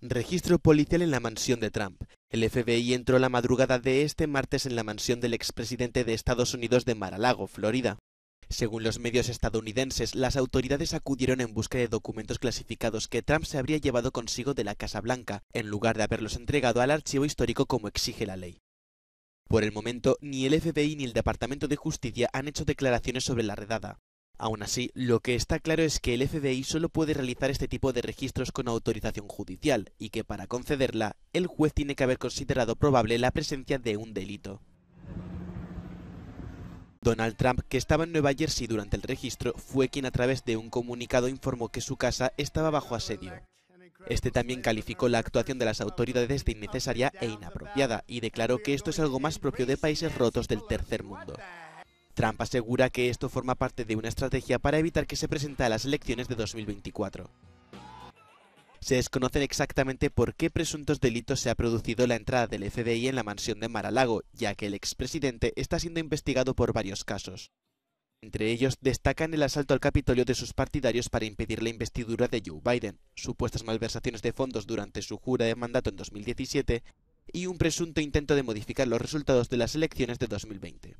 Registro policial en la mansión de Trump. El FBI entró la madrugada de este martes en la mansión del expresidente de Estados Unidos de Mar-a-Lago, Florida. Según los medios estadounidenses, las autoridades acudieron en busca de documentos clasificados que Trump se habría llevado consigo de la Casa Blanca, en lugar de haberlos entregado al archivo histórico como exige la ley. Por el momento, ni el FBI ni el Departamento de Justicia han hecho declaraciones sobre la redada. Aún así, lo que está claro es que el FBI solo puede realizar este tipo de registros con autorización judicial y que para concederla, el juez tiene que haber considerado probable la presencia de un delito. Donald Trump, que estaba en Nueva Jersey durante el registro, fue quien a través de un comunicado informó que su casa estaba bajo asedio. Este también calificó la actuación de las autoridades de innecesaria e inapropiada y declaró que esto es algo más propio de países rotos del tercer mundo. Trump asegura que esto forma parte de una estrategia para evitar que se presente a las elecciones de 2024. Se desconocen exactamente por qué presuntos delitos se ha producido la entrada del FBI en la mansión de Mar-a-Lago, ya que el expresidente está siendo investigado por varios casos. Entre ellos destacan el asalto al Capitolio de sus partidarios para impedir la investidura de Joe Biden, supuestas malversaciones de fondos durante su jura de mandato en 2017 y un presunto intento de modificar los resultados de las elecciones de 2020.